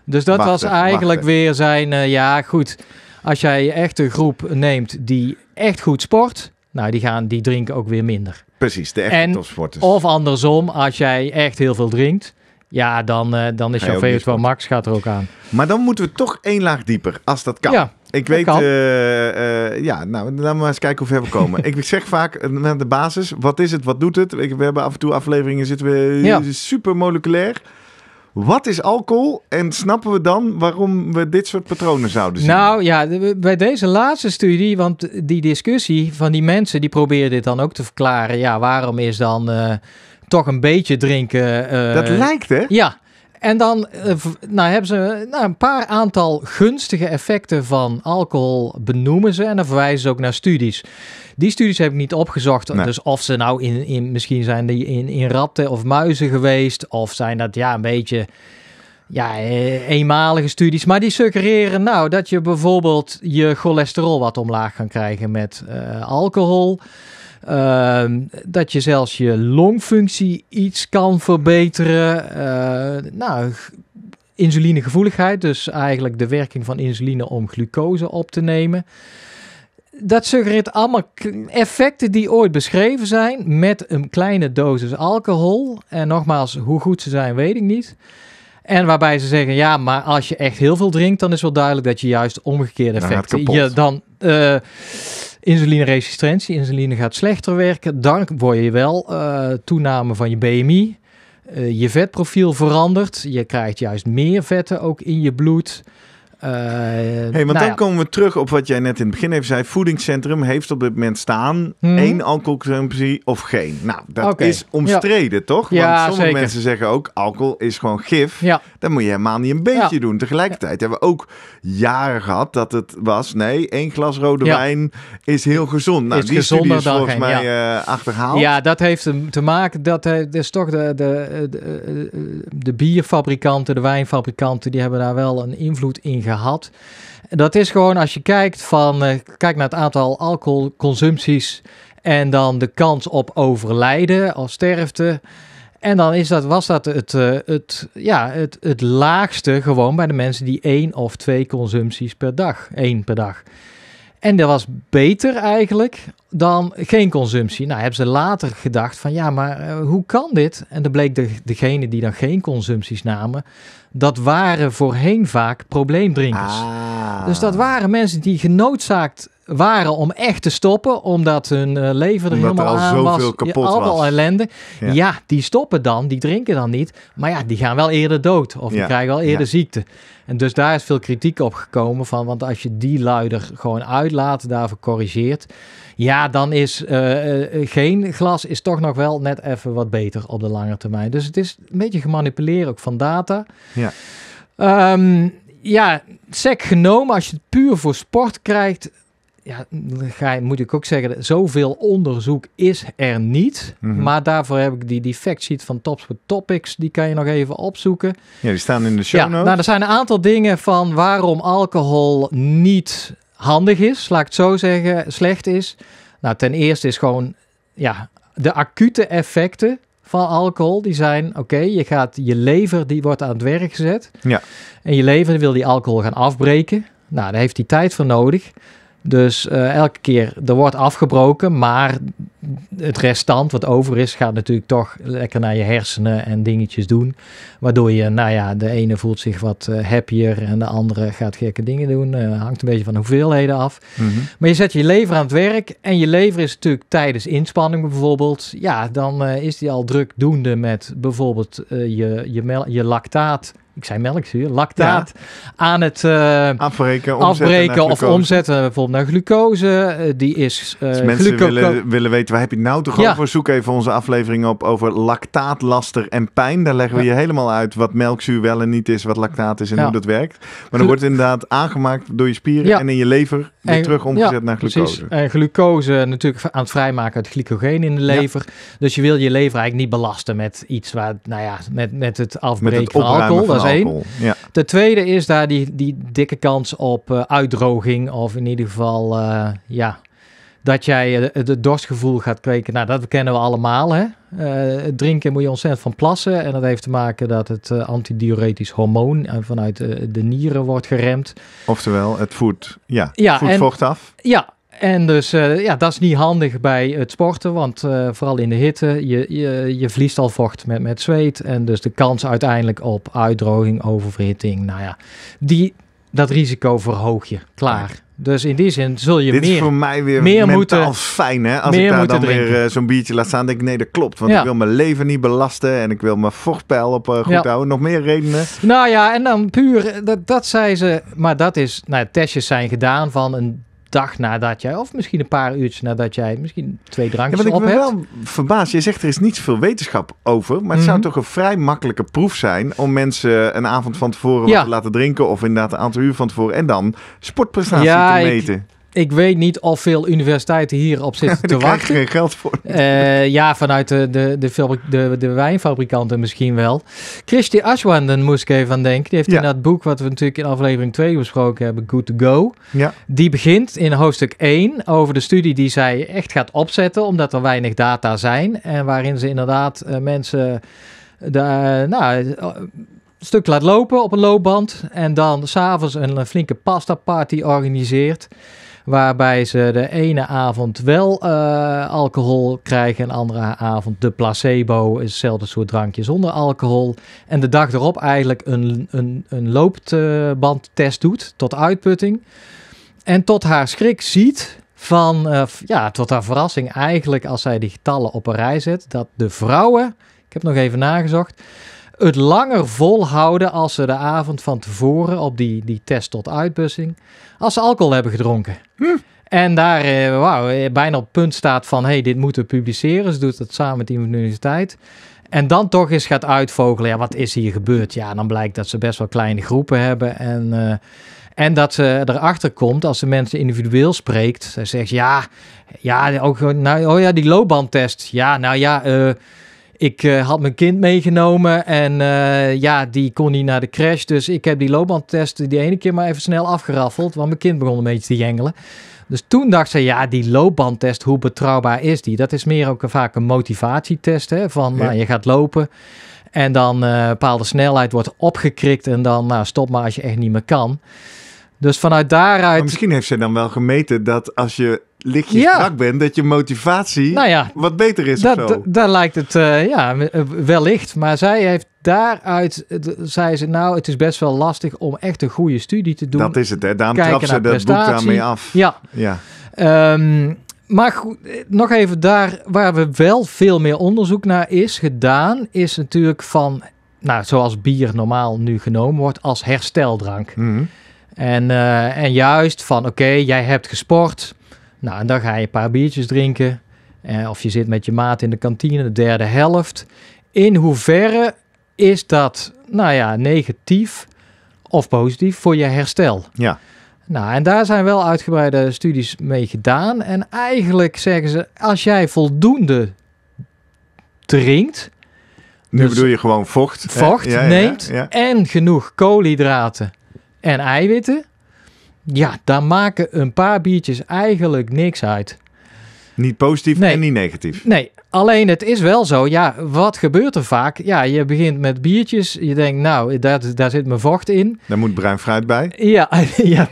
[SPEAKER 2] dus dat was eigenlijk weer zijn, ja goed... Als jij echt een groep neemt die echt goed sport, nou, die, gaan, die drinken ook weer minder.
[SPEAKER 1] Precies, de echte en,
[SPEAKER 2] Of andersom, als jij echt heel veel drinkt, ja, dan, eh, dan is jouw VO2 max gaat er ook aan.
[SPEAKER 1] Maar dan moeten we toch één laag dieper, als dat kan. Ja, ik weet, eh, eh, ja, nou, laten we maar eens kijken hoe ver we komen. [LAUGHS] ik zeg vaak naar de basis, wat is het, wat doet het? We hebben af en toe afleveringen, zitten we super moleculair. Wat is alcohol en snappen we dan waarom we dit soort patronen zouden zien? Nou
[SPEAKER 2] ja, bij deze laatste studie, want die discussie van die mensen die proberen dit dan ook te verklaren. Ja, waarom is dan eh, toch een beetje drinken. Eh, dat lijkt hè? Ja. En dan eh, nou, hebben ze nou, een paar aantal gunstige effecten van alcohol benoemen ze. En dan verwijzen ze ook naar studies. Die studies heb ik niet opgezocht. Dus of ze nou in, in misschien zijn die in, in ratten of muizen geweest. Of zijn dat ja, een beetje ja, eh, eenmalige studies. Maar die suggereren nou dat je bijvoorbeeld je cholesterol wat omlaag kan krijgen met uh, alcohol. Ehm, dat je zelfs je longfunctie iets kan verbeteren. Eh, nou, insulinegevoeligheid, dus eigenlijk de werking van insuline om glucose op te nemen. Dat suggereert allemaal effecten die ooit beschreven zijn met een kleine dosis alcohol. En nogmaals, hoe goed ze zijn, weet ik niet. En waarbij ze zeggen, ja, maar als je echt heel veel drinkt, dan is wel duidelijk dat je juist omgekeerde effect. hebt. je dan uh, insulineresistentie, insuline gaat slechter werken. Dan word je wel eh, toename van je BMI. Eh, je vetprofiel verandert. Je krijgt juist meer vetten ook in je bloed. Eh, hey, want nou dan
[SPEAKER 1] komen we terug op wat jij net in het begin even zei. Voedingscentrum heeft op dit moment staan mhm. één alcoholconsumptie of geen. Nou, dat is omstreden, toch? Want ja, sommige mensen zeggen ook alcohol is gewoon gif. Ja. Dan moet je helemaal niet een beetje doen. Tegelijkertijd hebben we ook jaren gehad dat het was... nee, één glas rode wijn is heel gezond. Nou, is die studie is volgens geen, mij eh, achterhaald. Ja,
[SPEAKER 2] dat heeft te maken... dat, is eh, dus toch de, de, de, de bierfabrikanten, de wijnfabrikanten... die hebben daar wel een invloed in gehad gehad. Dat is gewoon als je kijkt van, uh, kijk naar het aantal alcoholconsumpties en dan de kans op overlijden of sterfte. En dan is dat, was dat het, eh, het, ja, het, het laagste gewoon bij de mensen die één of twee consumpties per dag, één per dag. En dat was beter eigenlijk dan geen consumptie. Nou hebben ze later gedacht van ja, maar eh, hoe kan dit? En dan bleek de, degene die dan geen consumpties namen, dat waren voorheen vaak probleemdrinkers. Ah. Dus dat waren mensen die genoodzaakt waren om echt te stoppen, omdat hun eh, leven er omdat helemaal er al aan was. Kapot ja, was. ellende. Ja. die stoppen dan, die drinken dan niet. Maar ja, die gaan wel eerder dood of die krijgen wel eerder ziekte. En dus daar is veel kritiek op gekomen van, want als je die luider gewoon uitlaat, daarvoor corrigeert, ja, dan is eh, eh, geen glas is toch nog wel net even wat beter op de lange termijn. Dus het is een beetje gemanipuleerd ook van data. Ja. Ehm, ja, sec genomen, als je het puur voor sport krijgt, ja, dan moet ik ook zeggen, zoveel onderzoek is er niet. Mhm. Maar daarvoor heb ik die, die sheet van with Topics, die kan je nog even opzoeken.
[SPEAKER 1] Ja, die staan in de show notes. nou, er
[SPEAKER 2] zijn een aantal dingen van waarom alcohol niet handig is, laat ik het zo zeggen, slecht is. Nou, ten eerste is gewoon, ja, de acute effecten van alcohol, die zijn, oké, je gaat, je lever, die wordt aan het werk gezet. Ja. En je lever wil die alcohol gaan afbreken. Nou, daar heeft die tijd voor nodig. Dus eh, elke keer, er wordt afgebroken, maar het restant wat over is, gaat natuurlijk toch lekker naar je hersenen en dingetjes doen. Waardoor je, nou ja, de ene voelt zich wat eh, happier en de andere gaat gekke dingen doen. Eh, hangt een beetje van hoeveelheden af. Mhm. Maar je zet je lever aan het werk en je lever is natuurlijk tijdens inspanning bijvoorbeeld, ja, dan is die al druk doende met bijvoorbeeld je, je, je lactaat ik zei melkzuur, lactaat, aan het eh, afbreken, afbreken of omzetten bijvoorbeeld naar glucose. Eh, die is. Eh, dus mensen willen,
[SPEAKER 1] willen weten, waar heb je het nou toch ja. over? Zoek even onze aflevering op over lactaatlaster en pijn. Daar leggen we je helemaal uit wat melkzuur wel en niet is, wat lactaat is en hoe dat werkt. Maar dan wordt inderdaad aangemaakt door je spieren en in je lever weer en, terug omgezet naar glucose. Precies.
[SPEAKER 2] En glucose natuurlijk aan het vrijmaken uit glycogeen in de lever. Dus je wil je lever eigenlijk niet belasten met iets waar, nou ja, met, met het afbreken van alcohol. Ja. Ten tweede is daar die, die dikke kans op eh, uitdroging. Of in ieder geval, eh, ja, dat jij eh, het dorstgevoel gaat kweken. Nou, dat kennen we allemaal. Hè? drinken moet je ontzettend van plassen. En dat heeft te maken dat het antidiuretisch hormoon vanuit de nieren wordt geremd. Oftewel, het voedt ja, ja vocht af. Ja, en dus eh, ja, dat is niet handig bij het sporten, want eh, vooral in de hitte, je, je, je verliest al vocht met, met zweet. En dus de kans uiteindelijk op uitdroging, oververhitting, nou ja, die, dat risico verhoog je.
[SPEAKER 1] Klaar. Dus in die zin zul je Dit meer. voor mij weer meer moeten, fijn, hè? Als ik daar dan weer eh, zo'n biertje laat staan, denk ik: nee, dat klopt. Want ik wil mijn leven niet belasten en ik wil mijn vochtpeil op goed houden. Nog meer redenen.
[SPEAKER 2] Nou ja, en dan puur, dat, dat zei ze. Maar dat is, nou, testjes zijn gedaan van een dag nadat jij, of misschien een paar uurtjes nadat jij, misschien twee drankjes ja, hebt. Ik ben wel
[SPEAKER 1] verbaasd. Je zegt er is niet veel wetenschap over, maar het zou mhm. toch een vrij makkelijke proef zijn om mensen een avond van tevoren wat te laten drinken of inderdaad een aantal uur van tevoren en dan sportprestatie te meten
[SPEAKER 2] ik weet niet of veel universiteiten hierop [LAUGHS] zitten te wachten. Daar geen geld voor.
[SPEAKER 1] Eh, ja, vanuit de, de, de, de,
[SPEAKER 2] wijnfabrikanten misschien wel. Christy Ashwanden moest ik even aan denken. Die heeft ja. in dat boek, wat we natuurlijk in aflevering 2 besproken hebben, Good to Go. Ja. Die begint in hoofdstuk 1 over de studie die zij echt gaat opzetten, omdat er weinig data zijn. En waarin ze inderdaad eh, mensen... Eh, de, nou, stuk laat lopen op een loopband. En dan s'avonds een flinke pasta party organiseert. Waarbij ze de ene avond wel eh, alcohol krijgen en de andere avond de placebo. Is hetzelfde soort drankje zonder alcohol. En de dag erop eigenlijk een, een, een loopbandtest doet tot uitputting. En tot haar schrik ziet van, eh, ja, tot haar verrassing eigenlijk als zij die getallen op een rij zet, dat de vrouwen, ik heb nog even nagezocht, het langer volhouden als ze de avond van tevoren op die, die test tot uitbussing, als ze alcohol hebben gedronken. Hm. En daar eh, wow, eh, bijna op punt staat van, hey, dit moeten we publiceren. Ze doet dat samen met die universiteit. En dan toch eens gaat uitvogelen, ja, wat is hier gebeurd? Ja, dan blijkt dat ze best wel kleine groepen hebben en... Eh, en dat ze erachter komt als ze mensen individueel spreekt. Ze zegt ja, ja, ook, nou, oh ja, die loopbaantest. Ja, nou ja, ik eh, had mijn kind meegenomen en eh, ja, die kon niet naar de crash. Dus ik heb die loopbandtest die ene keer maar even snel afgeraffeld, want mijn kind begon een beetje te jengelen. Dus toen dacht ze, ja, die loopbandtest, hoe betrouwbaar is die? Dat is meer ook een, vaak een motivatietest, hè, van nou, je gaat lopen en dan uh, eh, een bepaalde snelheid wordt opgekrikt en dan nou, stop maar als je echt niet meer
[SPEAKER 1] kan. Dus vanuit daaruit. misschien heeft zij dan wel gemeten dat als je lichtjes ja. bent, dat je motivatie nou wat beter is. Dat,
[SPEAKER 2] Daar lijkt het eh, ja, wellicht. Maar zij heeft daaruit, eh, zei ze, nou, het is best wel lastig om echt een goede studie te
[SPEAKER 1] doen. Dat is het, hè? Daarom trapt ze dat prestatie. boek daarmee af. Ja. ja.
[SPEAKER 2] Ehm, maar goed, eh, nog even daar waar we wel veel meer onderzoek naar is gedaan, is natuurlijk van, nou, zoals bier normaal nu genomen wordt als hersteldrank. Mm en, eh, en juist van, oké, jij hebt gesport. Nou, en dan ga je een paar biertjes drinken. Eh, of je zit met je maat in de kantine, de derde helft. In hoeverre is dat, nou ja, negatief of positief voor je herstel? Ja. Nou, en daar zijn wel uitgebreide studies mee gedaan. En eigenlijk zeggen ze, als jij voldoende drinkt...
[SPEAKER 1] Nu dus bedoel je gewoon vocht. Vocht neemt
[SPEAKER 2] en genoeg koolhydraten en eiwitten. Ja, daar maken een paar biertjes eigenlijk niks uit.
[SPEAKER 1] Niet positief en niet negatief.
[SPEAKER 2] Nee, alleen het is wel zo. Ja, wat gebeurt er vaak? Ja, je begint met biertjes. Je denkt, nou, daar, daar zit mijn vocht in. Daar moet bruin fruit bij. Ja, [LAUGHS] ja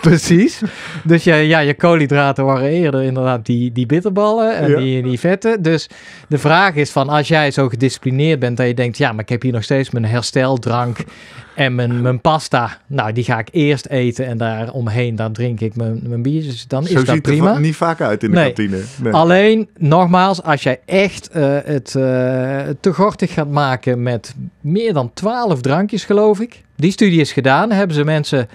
[SPEAKER 2] precies. Dus ja, ja, je koolhydraten waren eerder inderdaad die, die bitterballen en die, die vetten. Dus de vraag is van, als jij zo gedisciplineerd bent dat je denkt, ja, maar ik heb hier nog steeds mijn hersteldrank en mijn, pasta, nou, die ga ik eerst eten en daaromheen, dan drink ik mijn, mijn bier. Dus dan Zo is dat prima. niet
[SPEAKER 1] vaak uit in de kantine. Nee.
[SPEAKER 2] Alleen, nogmaals, als jij echt eh, het uh, te gortig gaat maken met meer dan twaalf drankjes, geloof ik. Die studie is gedaan, hebben ze mensen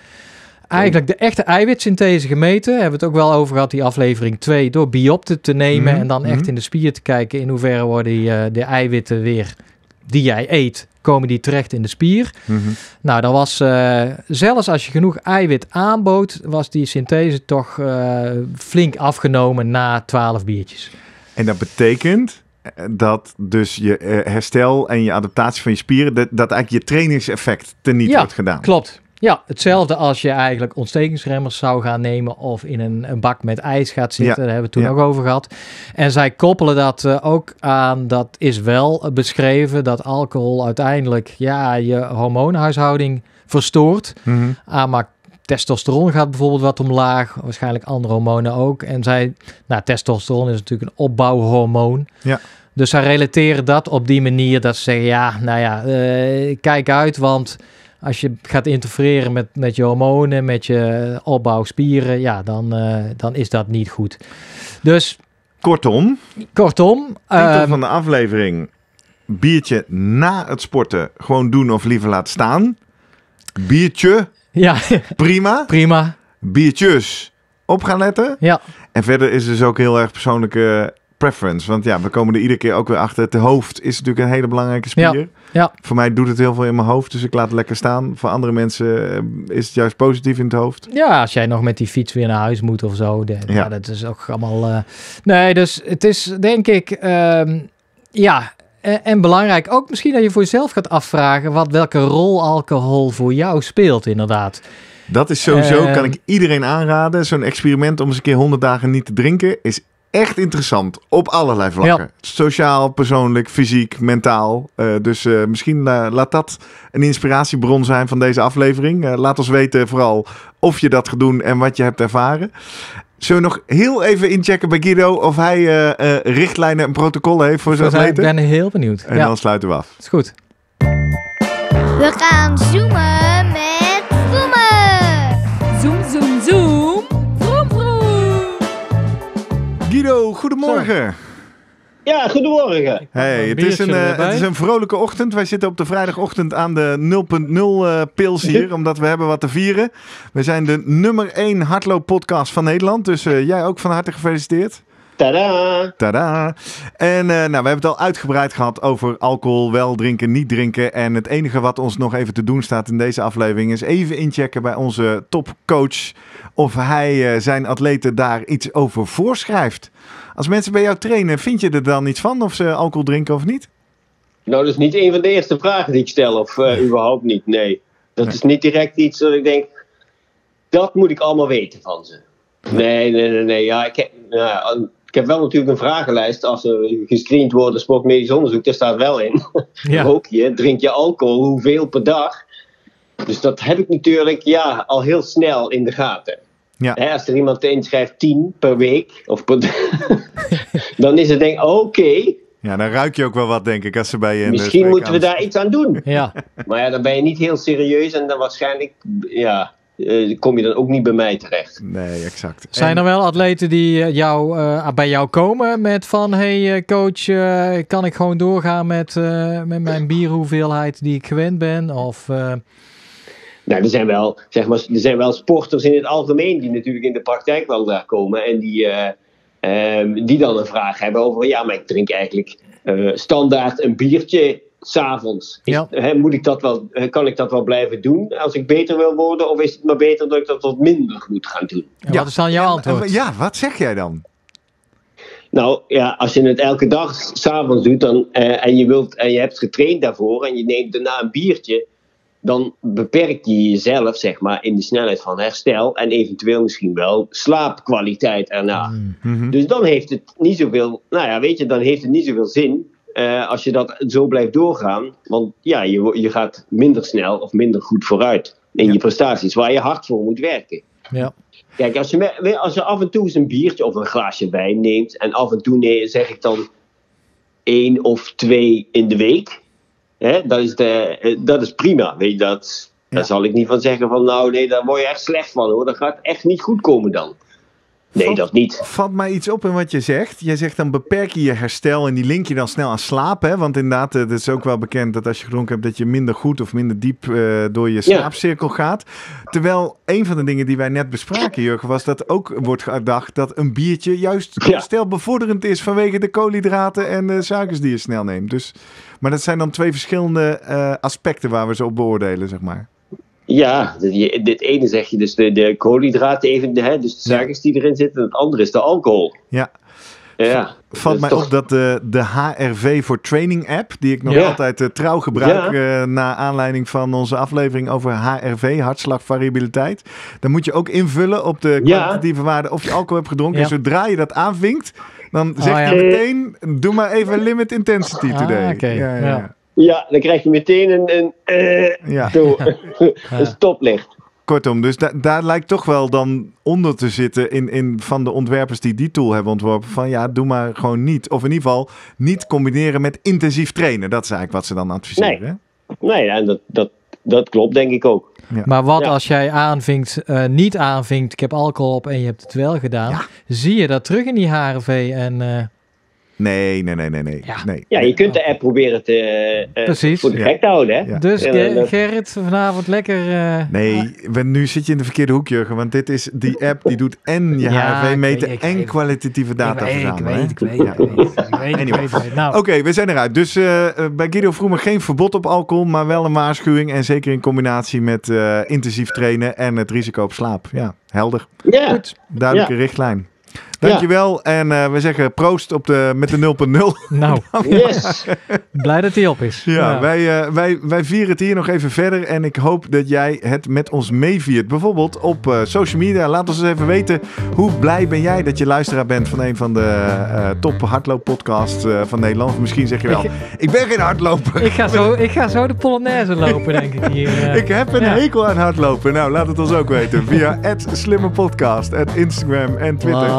[SPEAKER 2] eigenlijk de echte eiwitsynthese gemeten. Hebben we het ook wel over gehad, die aflevering 2. Door biopte te nemen mhm, en dan echt mhm. in de spier te kijken in hoeverre worden die, eh, de eiwitten weer die jij eet komen die terecht in de spier. Mhm. Nou, dan was eh, zelfs als je genoeg eiwit aanbood, was die synthese toch eh, flink afgenomen
[SPEAKER 1] na 12 biertjes. En dat betekent eh, dat dus je herstel en je adaptatie van je spieren, dat, eigenlijk je trainingseffect teniet wordt gedaan. Klopt, ja,
[SPEAKER 2] hetzelfde als je eigenlijk ontstekingsremmers zou gaan nemen of in een, een bak met ijs gaat zitten. Daar hebben we toen ook over gehad. En zij koppelen dat eh, ook aan, dat is wel eh, beschreven, dat alcohol uiteindelijk ja, je hormoonhuishouding verstoort. Mm maar testosteron gaat bijvoorbeeld wat omlaag, waarschijnlijk andere hormonen ook. En zij, nou, testosteron is natuurlijk een opbouwhormoon. Ja. Dus zij relateren dat op die manier dat ze zeggen, ja, nou ja, eh, kijk uit, want als je gaat interfereren met, met je hormonen, met je opbouw spieren, ja, dan, eh, dan is dat niet goed.
[SPEAKER 1] Dus. Kortom. Kortom. Titel um, van de aflevering: biertje na het sporten gewoon doen of liever laten staan. Biertje. [LAUGHS] Ja. Prima. prima. Biertjes. Op gaan letten. Ja. En verder is dus ook heel erg persoonlijke preference. Want ja, we komen er iedere keer ook weer achter. Het hoofd is natuurlijk een hele belangrijke spier. Ja, Voor mij doet het heel veel in mijn hoofd, dus ik laat het lekker staan. Voor andere mensen eh, is het juist positief in het hoofd.
[SPEAKER 2] Ja, als jij nog met die fiets weer naar huis moet of zo. De, ja. dat is ook allemaal... Eh, nee, dus het is denk ik... Ehm, ja, e- en, belangrijk
[SPEAKER 1] ook misschien dat je voor jezelf gaat afvragen... Wat, welke rol alcohol voor jou speelt inderdaad. Dat is sowieso, kan ehm. ik iedereen aanraden. Zo'n experiment om eens een keer 100 dagen niet te drinken is echt interessant op allerlei vlakken. Sociaal, persoonlijk, fysiek, mentaal. Eh, dus eh, misschien eh, laat dat een inspiratiebron zijn van deze aflevering. laat ons weten vooral of je dat gaat doen en wat je hebt ervaren. Zullen we nog heel even inchecken bij Guido of hij richtlijnen en protocollen heeft voor zijn atleten? Ik ben heel benieuwd. En dan sluiten we af. Is goed. We gaan zoomen met zoomen. goedemorgen. Ja, goedemorgen. Hey, het, is een, eh, het is een vrolijke ochtend. Wij zitten op de vrijdagochtend aan de 0.0 uh, eh, pils [LAUGHS] hier, omdat we hebben wat te vieren. We zijn de nummer 1 hardlooppodcast van Nederland, dus eh, jij ook van harte gefeliciteerd. Tada! Tada! En eh, nou, we hebben het al uitgebreid gehad over alcohol, wel drinken, niet drinken. En het enige wat ons nog even te doen staat in deze aflevering is even inchecken bij onze topcoach of hij eh, zijn atleten daar iets over voorschrijft. Als mensen bij jou trainen, vind je er dan iets van of ze alcohol drinken of niet?
[SPEAKER 3] Nou, dat is niet een van de eerste vragen die ik stel, of eh, überhaupt niet. Nee, dat is niet direct iets dat ik denk, dat moet ik allemaal weten van ze. Nee, nee, nee, nee. Ja, ik heb, nou, ik heb wel natuurlijk een vragenlijst als ze gescreend worden, sportmedisch onderzoek, daar staat wel in. [LAUGHS] Ja. Rook je, drink je alcohol, hoeveel per dag? Dus dat heb ik natuurlijk ja, al heel snel in de gaten. Ja. als er iemand inschrijft 10 per week, of per [LAUGHS] dan is het denk ik, oké. ja, dan ruik je ook wel wat, denk ik, als ze bij je. Misschien moeten we daar iets aan doen. Ja. Maar ja, dan ben je niet heel serieus en dan waarschijnlijk, ja, eh, kom je dan ook niet bij mij terecht. Nee, exact. Zijn er
[SPEAKER 2] wel atleten die eh, jou, eh, bij jou komen met van... hey coach, kan ik gewoon doorgaan met, met mijn bierhoeveelheid die ik gewend ben? Of...
[SPEAKER 3] Nou, er zijn, wel, zeg maar, er zijn wel sporters in het algemeen die natuurlijk in de praktijk wel daar komen en die, ehm, die dan een vraag hebben over: ja, maar ik drink eigenlijk standaard een biertje s'avonds. Moet ik dat wel, kan ik dat wel blijven doen als ik beter wil worden? Of is het maar beter dat ik dat wat minder moet gaan doen?
[SPEAKER 1] Ja, Wat is dan jouw antwoord? Ja, wat zeg jij dan?
[SPEAKER 3] Nou ja, als je het elke dag s'avonds doet dan, eh, en, je wilt, en je hebt getraind daarvoor en je neemt daarna een biertje, dan beperk je jezelf zeg maar, in de snelheid van herstel en eventueel misschien wel slaapkwaliteit erna. Mm. Mhm. Dus dan heeft het niet zoveel, nou ja, weet je, dan heeft het niet zoveel zin eh, als je dat zo blijft doorgaan, want ja, je, je gaat minder snel of minder goed vooruit in je prestaties, waar je hard voor moet werken. Ja. Kijk, als je, als je af en toe eens een biertje of een glaasje wijn neemt, en af en toe nee, zeg ik dan één of twee in de week, hè, dat, is de, eh, dat is prima. Weet dat, Daar zal ik niet van zeggen van nou nee, daar word je echt slecht van hoor, dat gaat echt niet goed komen dan. Nee, dat niet. Vat mij iets
[SPEAKER 1] op in wat je zegt. Jij zegt dan beperk je je herstel en die link je dan snel aan slapen. Want inderdaad, eh, het is ook wel bekend dat als je gedronken hebt, dat je minder goed of minder diep eh, door je slaapcirkel gaat. Terwijl een van de dingen die wij net bespraken, Jurgen, was dat ook wordt gedacht dat een biertje juist ja. herstelbevorderend is vanwege de koolhydraten en de suikers die je snel neemt. Dus, maar dat zijn dan twee verschillende eh, aspecten waar we ze op beoordelen, zeg maar.
[SPEAKER 3] Ja, dit ene zeg je dus de, de koolhydraten, even, hè, dus de suikers die erin zitten. En het andere is de alcohol. Ja. Ja,
[SPEAKER 1] dus Valt mij toch... op dat de, de HRV voor Training app, die ik nog altijd eh, trouw gebruik, ja. Eh, naar aanleiding van onze aflevering over HRV, hartslagvariabiliteit. Dan moet je ook invullen op de kwalitatieve waarde of je alcohol hebt gedronken. En zodra je dat aanvinkt, dan oh zeg je meteen: doe maar even eh. limit intensity ah, today. Ah, okay. ja.
[SPEAKER 3] Ja, dan krijg je meteen een, een, eh, [LAUGHS] [LAUGHS] een stoplicht.
[SPEAKER 1] Kortom, dus daar lijkt toch wel dan onder te zitten in, in van de ontwerpers die die tool hebben ontworpen. Van ja, doe maar gewoon niet. Of in ieder geval niet combineren met intensief trainen. Dat is eigenlijk
[SPEAKER 3] wat ze dan adviseren. Nee, nee dat, dat, dat klopt denk ik ook. Ja.
[SPEAKER 1] Maar wat als jij
[SPEAKER 2] aanvinkt, eh, niet aanvinkt, ik heb alcohol op en je hebt het wel gedaan. Zie je dat terug in die
[SPEAKER 1] HRV en... Eh, Nee, nee, nee, nee. nee.
[SPEAKER 3] Ja. je kunt de app proberen te, eh, eh, voor de gek te houden. Hè? Dus Gerrit, vanavond lekker... Eh,
[SPEAKER 1] nee, ben, ah. nu zit je in de verkeerde hoek, Jurgen. Want dit is die app die doet en je HRV meten en kwalitatieve data verzamelen. Ik weet, ik weet, ik weet. Nou. Oké, we zijn eruit. Dus uh, bij Guido Vroemer geen verbod op alcohol, maar wel een waarschuwing. En zeker in combinatie met intensief trainen en het risico op slaap. Ja, helder. Ja. duidelijke richtlijn. Dankjewel. En uh, we zeggen proost op de, met de 0.0. [LAUGHS] Nou, [LAUGHS] yes. [LAUGHS] blij dat hij op is. Ja, Wij, eh, wij, wij vieren het hier nog even verder. En ik hoop dat jij het met ons meeviert. Bijvoorbeeld op eh, social media. Laat ons eens even weten hoe blij ben jij dat je luisteraar bent van een van de top hardlooppodcasts van Nederland. Of misschien zeg je wel, ik, ben geen hardloper. Ik ga zo, ik ga zo de Polonaise lopen, denk ik. Hier, ik heb een hekel aan hardlopen. Nou, laat het ons ook weten via het slimme Instagram en Twitter.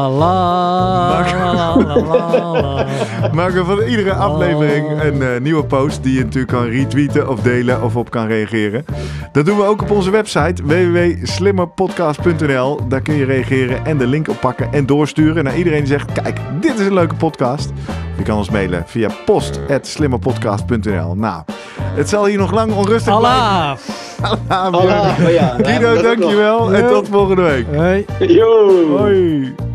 [SPEAKER 1] Maken [LAUGHS] van iedere aflevering oh. een eh, nieuwe post die je natuurlijk kan retweeten of delen of op kan reageren. Dat doen we ook op onze website www.slimmerpodcast.nl. Daar kun je reageren en de link oppakken en doorsturen naar iedereen die zegt: Kijk, dit is een leuke podcast. Je kan ons mailen via post.slimmerpodcast.nl. Nou, het zal hier nog lang onrustig Allah. blijven. Allah. Allah. Oh ja, Guido, dankjewel. En tot volgende week. Hoi. Hoi.